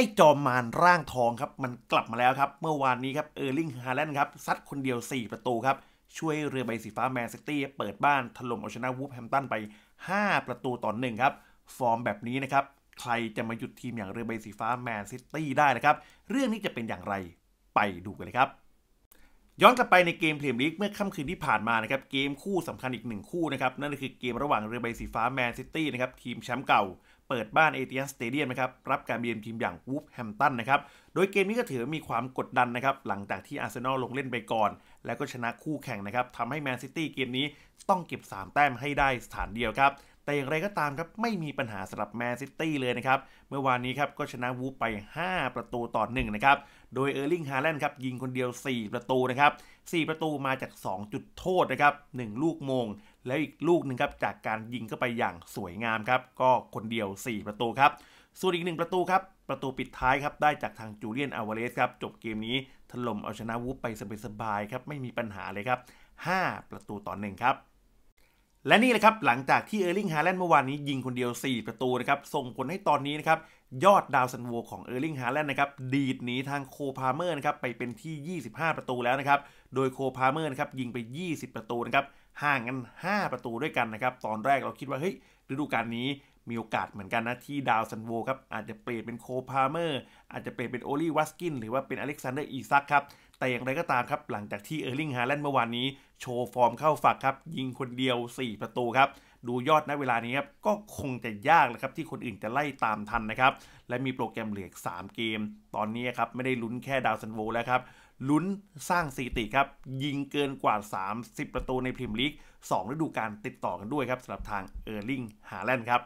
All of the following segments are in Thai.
ไอ้จอมมารร่างทองครับ มันกลับมาแล้วครับ เมื่อวานนี้ครับเออร์ลิงฮาแลนด์ครับซัดคนเดียว 4 ประตูครับ ช่วยเรือใบสีฟ้าแมนซิตี้เปิดบ้านถล่มเอาชนะวูฟแฮมตันไป 5 ประตูต่อหนึ่งครับ ฟอร์มแบบนี้นะครับ ใครจะมาหยุดทีมอย่างเรือใบสีฟ้าแมนซิตี้ได้นะครับ เรื่องนี้จะเป็นอย่างไรไปดูกันเลยครับ ย้อนกลับไปในเกมเพลย์ลีก เมื่อค่ำคืนที่ผ่านมานะครับเกมคู่สำคัญอีกหนึ่งคู่นะครับนั่นก็คือเกมระหว่างเรือใบสีฟ้าแมนซิตี้นะครับทีมแชมป์เก่าเปิดบ้านเอเทียสเตเดียมนะครับ รับการเยือนทีมอย่างวูฟแฮมตันนะครับ โดยเกมนี้ก็ถือมีความกดดันนะครับ หลังจากที่อาร์เซนอลลงเล่นไปก่อน แล้วก็ชนะคู่แข่งนะครับทำให้แมนซิตี้เกมนี้ต้องเก็บ 3 แต้มให้ได้สถานเดียวครับ แต่อย่างไรก็ตามครับ ไม่มีปัญหาสำหรับแมนซิตี้เลยนะครับ เมื่อวานนี้ครับ ก็ชนะวูฟไป 5 ประตูต่อ 1 นะครับโดยเออร์ลิงฮาแลนด์ครับยิงคนเดียว 4 ประตูนะครับ4ประตูมาจาก 2 จุดโทษนะครับ1ลูกโมงแล้วอีกลูกหนึ่งครับ จากการยิงเข้าไปอย่างสวยงามครับ ก็คนเดียว 4 ประตูครับส่วนอีกหนึ่งประตูครับ ประตูปิดท้ายครับ ได้จากทางจูเลียนอาวาเรสครับ จบเกมนี้ถล่มเอาชนะวูฟไปสบายๆครับ ไม่มีปัญหาเลยครับ 5 ประตูต่อหนึ่งครับและนี่แหละครับหลังจากที่เออร์ลิงฮาแลนด์เมื่อวานนี้ยิงคนเดียว 4 ประตูนะครับส่งผลให้ตอนนี้นะครับยอดดาวซันโวของเออร์ลิงฮาแลนด์นะครับดีดหนีทางโคพาเมอร์นะครับไปเป็นที่ 25 ประตูแล้วนะครับโดยโคพาเมอร์นะครับยิงไป 20 ประตูนะครับห่างกัน 5 ประตูด้วยกันนะครับตอนแรกเราคิดว่าเฮ้ยฤดูกาลนี้มีโอกาสเหมือนกันนะที่ดาวซันโวครับอาจจะเปลี่ยนเป็นโคพาเมอร์อาจจะเปลี่ยนเป็นโอลีวัสกินหรือว่าเป็นอเล็กซานเดอร์อีซักครับแต่อย่างไรก็ตามครับ หลังจากที่เออร์ลิงฮาแลนด์เมื่อวานนี้ โชว์ฟอร์มเข้าฝักครับ ยิงคนเดียว 4 ประตูครับ ดูยอดณเวลานี้ครับ ก็คงจะยากแลลวครับ ที่คนอื่นจะไล่ตามทันนะครับ และมีโปรแกรมเหลือ3เกม ตอนนี้ครับ ไม่ได้ลุ้นแค่ดาวซันโวแล้วครับ ลุ้นสร้างสถิติครับ ยิงเกินกว่า 30 ประตูในพรีเมียร์ลีก 2 ฤดูกาลติดต่อกันด้วยครับสำหรับทางเออร์ลิงฮาแลนด์ครับ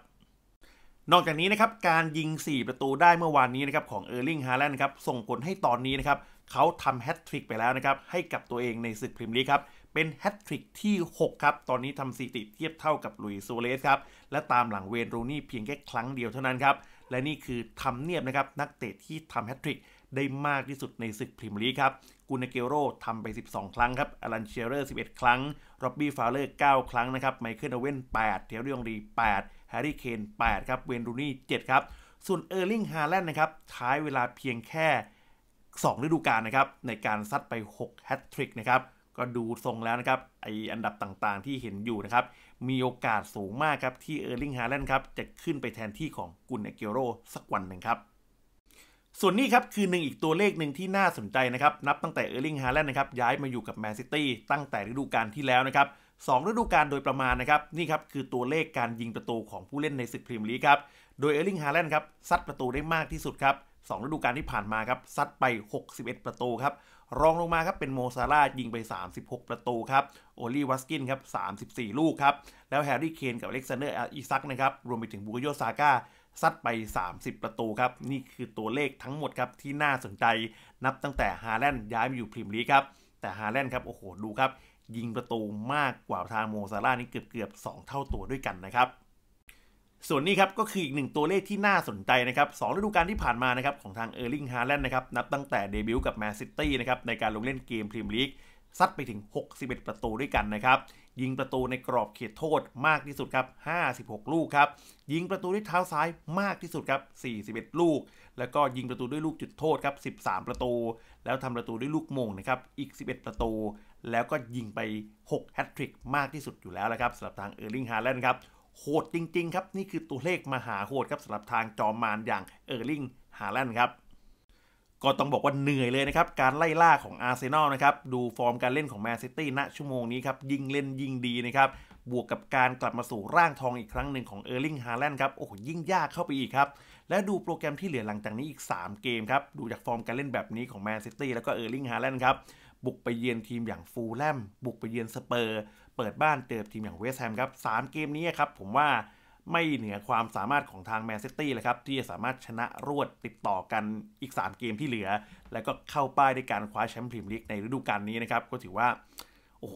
นอกจากนี้นะครับการยิง 4 ประตูได้เมื่อวานนี้นะครับของเออร์ลิงฮาแลนด์ครับส่งผลให้ตอนนี้นะครับเขาทำแฮตทริกไปแล้วนะครับให้กับตัวเองในศึกพรีเมียร์ลีกครับเป็นแฮตทริกที่ 6 ครับ ตอนนี้ทำสถิติเทียบเท่ากับลุย ซูเลสครับและตามหลังเวนรูนี่ เพียงแค่ครั้งเดียวเท่านั้นครับและนี่คือทำเนียบนะครับนักเตะที่ทำแฮตทริกได้มากที่สุดในศึกพรีเมียร์ลีกครับกุนเกโรทำไป 12 ครั้งครับอลันเชเรอร์11 ครั้งร็อบบี้ฟาวเลอร์9ครั้งนะครับไมเคิลอเวน8เทอร์ริองรี8แฮร์รี่เคน8ครับเวนรูนี่7ครับส่วนเออร์ลิงฮาแลนด์นะครับใช้เวลาเพียงแค่2ฤดูกาลนะครับในการซัดไป6แฮตทริกนะครับก็ดูทรงแล้วนะครับไออันดับต่างๆ ที่เห็นอยู่นะครับมีโอกาสสูงมากครับที่เออร์ลิงฮาแลนด์ครับจะขึ้นไปแทนที่ของกุนเอเกโร สักวันหนึ่งครับส่วนนี้ครับคือหนึ่งอีกตัวเลขหนึ่งที่น่าสนใจนะครับนับตั้งแต่เออร์ลิงฮาแลนด์นะครับย้ายมาอยู่กับแมนซิตี้ตั้งแต่ฤดูกาลที่แล้วนะครับสองฤดูกาลโดยประมาณนะครับนี่ครับคือตัวเลขการยิงประตูของผู้เล่นในศึกพรีเมียร์ลีกครับโดยเออร์ลิงฮาแลนด์ครับซัดประตูได้มากที่สุดครับ2ฤดูกาลที่ผ่านมาครับ ซัดไป 61 ประตูครับ รองลงมาครับ เป็นโมซาร่ายิงไป 36 ประตูครับโอลีวัสกินครับ 34 ลูกครับ แล้วแฮร์รี่เคนกับเล็กซานเดอร์อีซักนะครับ รวมไปถึงบูกโยซาก้าซัดไป 30 ประตูครับ นี่คือตัวเลขทั้งหมดครับ ที่น่าสนใจนับตั้งแต่ฮาแลนด์ย้ายมาอยู่พรีเมียร์ลีกครับ แต่ฮาแลนด์ครับโอ้โหดูครับ ยิงประตูมากกว่าทางโมซาร่านี่เกือบเกือบงเท่าตัวด้วยกันนะครับส่วนนี้ครับ ก็คืออีกหนึ่งตัวเลขที่น่าสนใจนะครับสองฤดูกาลที่ผ่านมานะครับ ของทางเออร์ลิงฮาแลนด์นะครับ นับตั้งแต่เดบิวต์กับแมนซิตี้นะครับ ในการลงเล่นเกมพรีเมียร์ลีกซัดไปถึง 61 ประตูด้วยกันนะครับ ยิงประตูในกรอบเขตโทษมากที่สุดครับ 56 ลูกครับ ยิงประตูด้วยเท้าซ้ายมากที่สุดครับ 41 ลูก แล้วก็ยิงประตูด้วยลูกจุดโทษครับ13 ประตูแล้วทำประตูด้วยลูกมงนะครับอีก 11 ประตู แล้วก็ยิงไป6แฮตทริกมากที่สุดอยู่แล้วนะครับสำหรับทางเออร์ลิงฮาแลนด์ครับโหดจริง ๆ ครับ นี่คือตัวเลขมหาโหดครับสำหรับทางจอมมานอย่างเออร์ลิงฮาแลนด์ครับก็ต้องบอกว่าเหนื่อยเลยนะครับ การไล่ล่าของอาร์เซนอลนะครับ ดูฟอร์มการเล่นของแมนซิตี้ณชั่วโมงนี้ครับ ยิงเล่นยิงดีนะครับ บวกกับการกลับมาสู่ร่างทองอีกครั้งหนึ่งของเออร์ลิงฮาแลนด์ครับโอ้โหยิ่งยากเข้าไปอีกครับ และดูโปรแกรมที่เหลือหลังจากนี้อีก 3 เกมครับดูจากฟอร์มการเล่นแบบนี้ของแมนซิตี้แล้วก็เออร์ลิงฮาแลนด์ครับบุกไปเยือนทีมอย่างฟูลแลมบุกไปเยือนสเปอร์ เปิดบ้านเจอทีมอย่างเวสแฮมครับสามเกมนี้ครับผมว่าไม่เหนือความสามารถของทางแมนเซเตี้เลยครับ ที่จะสามารถชนะรวดติดต่อกันอีก 3 เกมที่เหลือ แล้วก็เข้าป้ายในการคว้าแชมป์พรีเมียร์ลีกในฤดูกาลนี้นะครับ ก็ถือว่า โอ้โห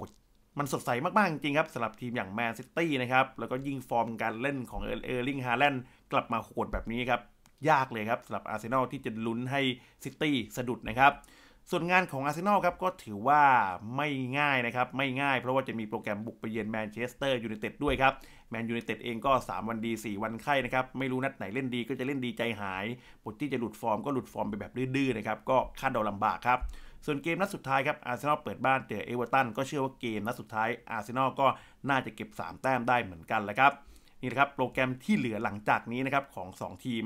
มันสดใสมากๆ จริงครับสำหรับทีมอย่างแมนซิตี้นะครับแล้วก็ยิ่งฟอร์มการเล่นของเออร์ลิงฮาแลนด์กลับมาโหดแบบนี้ครับยากเลยครับสำหรับอาร์เซนอลที่จะลุ้นให้ซิตี้สะดุดนะครับส่วนงานของอาร์เซนอลครับก็ถือว่าไม่ง่ายนะครับ ไม่ง่ายเพราะว่าจะมีโปรแกรมบุกไปเยือนแมนเชสเตอร์ยูไนเต็ดด้วยครับแมนยูไนเต็ดเองก็ 3 วันดี 4 วันไข้นะครับ ไม่รู้นัดไหนเล่นดีก็จะเล่นดีใจหายบทที่จะหลุดฟอร์มก็หลุดฟอร์มไปแบบดื้อๆนะครับ ก็คาดเดาลำบากครับ ส่วนเกมนัดสุดท้ายครับอาร์เซนอลเปิดบ้านเจอเอเวอร์ตันก็เชื่อว่าเกมนัดสุดท้ายอาร์เซนอลก็น่าจะเก็บ 3 แต้มได้เหมือนกันแหละครับนี่นะครับโปรแกรมที่เหลือหลังจากนี้นะครับของ 2 ทีม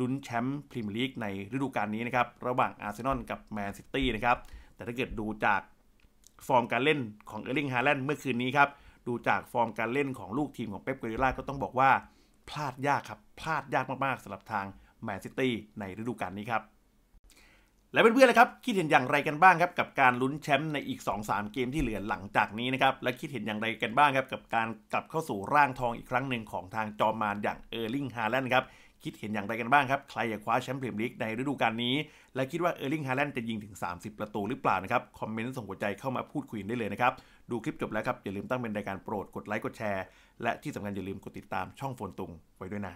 ลุ้นแชมป์พรีเมียร์ลีกในฤดูกาลนี้นะครับ ระหว่างอาร์เซนอลกับแมนซิตี้นะครับ แต่ถ้าเกิดดูจากฟอร์มการเล่นของเออร์ลิงฮาแลนด์เมื่อคืนนี้ครับ ดูจากฟอร์มการเล่นของลูกทีมของเป๊ปเกเรล่าก็ต้องบอกว่า พลาดยากครับ พลาดยากมากๆสำหรับทางแมนซิตี้ในฤดูกาลนี้ครับ และเพื่อนๆเลยครับ คิดเห็นอย่างไรกันบ้างครับกับการลุ้นแชมป์ในอีก2-3เกมที่เหลือหลังจากนี้นะครับและคิดเห็นอย่างไรกันบ้างครับกับการกลับเข้าสู่ร่างทองอีกครั้งหนึ่งของทางจอมมานอย่างเออร์ลิงฮาแลนด์ครับคิดเห็นอย่างไรกันบ้างครับ ใครอยากคว้าแชมป์พรีเมียร์ลีกในฤดูกาลนี้ และคิดว่าเออร์ลิง ฮาแลนด์ จะยิงถึง 30 ประตูหรือเปล่านะครับ คอมเมนต์ส่งหัวใจเข้ามาพูดคุยได้เลยนะครับ ดูคลิปจบแล้วครับ อย่าลืมตั้งเป็นรายการโปรด กดไลค์ กดแชร์ และที่สำคัญอย่าลืมกดติดตามช่องโฟนตุงไว้ด้วยนะ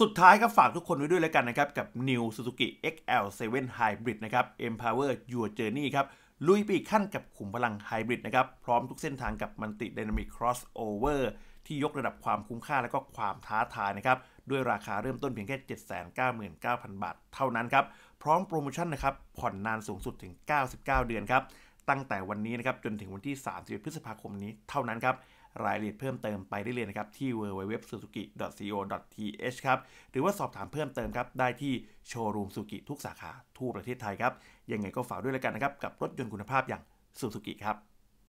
สุดท้ายก็ฝากทุกคนไว้ด้วยแล้วกันนะครับ กับ New Suzuki XL7 Hybrid นะครับ Empower Your Journey ครับ ลุยปีขั้นกับขุมพลังไฮบริดนะครับ พร้อมทุกเส้นทางกับ m ติ t ินามิกครอสโอเวอร์ที่ยกระดับความคุ้มค่าและก็ความท้าทายนะครับด้วยราคาเริ่มต้นเพียงแค่ 799,000 บาท เท่านั้นครับพร้อมโปรโมชั่นนะครับผ่อนนานสูงสุดถึง 99 เดือนครับตั้งแต่วันนี้นะครับจนถึงวันที่31พฤษภาคมนี้ เท่านั้นครับรายละเอียดเพิ่มเติมไปได้เลยนะครับที่ www.suzuki.co.th ครับหรือว่าสอบถามเพิ่มเติมครับได้ที่โชว์รูมสุกิ ทุกสาขาทั่วประเทศไทยครับยังไงก็ฝากด้วยแล้วกันนะครับกับรถยนต์คุณภาพอย่างสุสุกิครับ